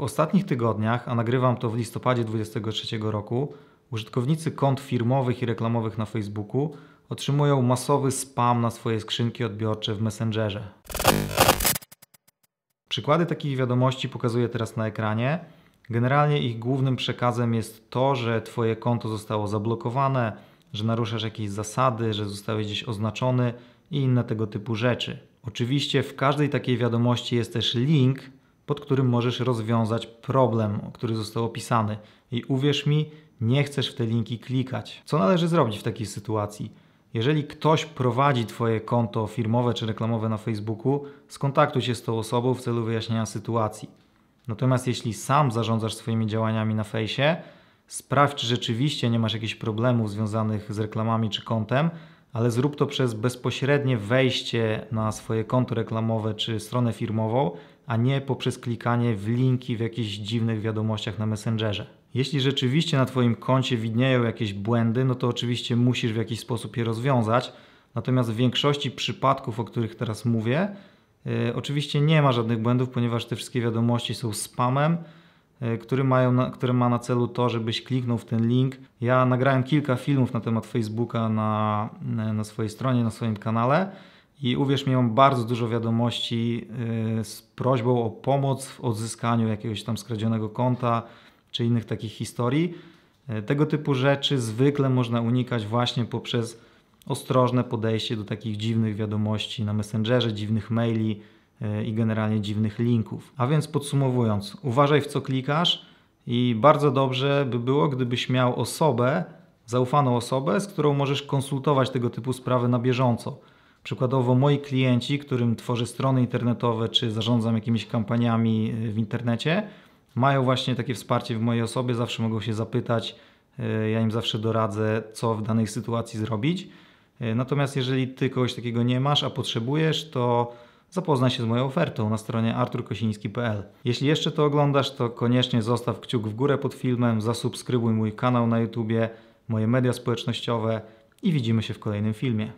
W ostatnich tygodniach, a nagrywam to w listopadzie 2023 roku, użytkownicy kont firmowych i reklamowych na Facebooku otrzymują masowy spam na swoje skrzynki odbiorcze w Messengerze. Przykłady takich wiadomości pokazuję teraz na ekranie. Generalnie ich głównym przekazem jest to, że Twoje konto zostało zablokowane, że naruszasz jakieś zasady, że zostałeś gdzieś oznaczony i inne tego typu rzeczy. Oczywiście w każdej takiej wiadomości jest też link pod którym możesz rozwiązać problem, który został opisany. I uwierz mi, nie chcesz w te linki klikać. Co należy zrobić w takiej sytuacji? Jeżeli ktoś prowadzi Twoje konto firmowe czy reklamowe na Facebooku, skontaktuj się z tą osobą w celu wyjaśnienia sytuacji. Natomiast jeśli sam zarządzasz swoimi działaniami na fejsie, sprawdź, czy rzeczywiście nie masz jakichś problemów związanych z reklamami czy kontem, ale zrób to przez bezpośrednie wejście na swoje konto reklamowe czy stronę firmową, a nie poprzez klikanie w linki w jakichś dziwnych wiadomościach na Messengerze. Jeśli rzeczywiście na Twoim koncie widnieją jakieś błędy, no to oczywiście musisz w jakiś sposób je rozwiązać. Natomiast w większości przypadków, o których teraz mówię, y, oczywiście nie ma żadnych błędów, ponieważ te wszystkie wiadomości są spamem, y, który, mają na, który ma na celu to, żebyś kliknął w ten link. Ja nagrałem kilka filmów na temat Facebooka na, na swojej stronie, na swoim kanale i uwierz mi, mam bardzo dużo wiadomości y, z prośbą o pomoc w odzyskaniu jakiegoś tam skradzionego konta czy innych takich historii. Y, tego typu rzeczy zwykle można unikać właśnie poprzez ostrożne podejście do takich dziwnych wiadomości na Messengerze, dziwnych maili y, i generalnie dziwnych linków. A więc podsumowując, uważaj w co klikasz i bardzo dobrze by było, gdybyś miał osobę, zaufaną osobę, z którą możesz konsultować tego typu sprawy na bieżąco. Przykładowo moi klienci, którym tworzę strony internetowe czy zarządzam jakimiś kampaniami e, w internecie, mają właśnie takie wsparcie w mojej osobie, zawsze mogą się zapytać, e, ja im zawsze doradzę, co w danej sytuacji zrobić. E, natomiast jeżeli ty kogoś takiego nie masz, a potrzebujesz, to zapoznaj się z moją ofertą na stronie arturkosiński.pl. Jeśli jeszcze to oglądasz, to koniecznie zostaw kciuk w górę pod filmem, zasubskrybuj mój kanał na YouTube, moje media społecznościowe i widzimy się w kolejnym filmie.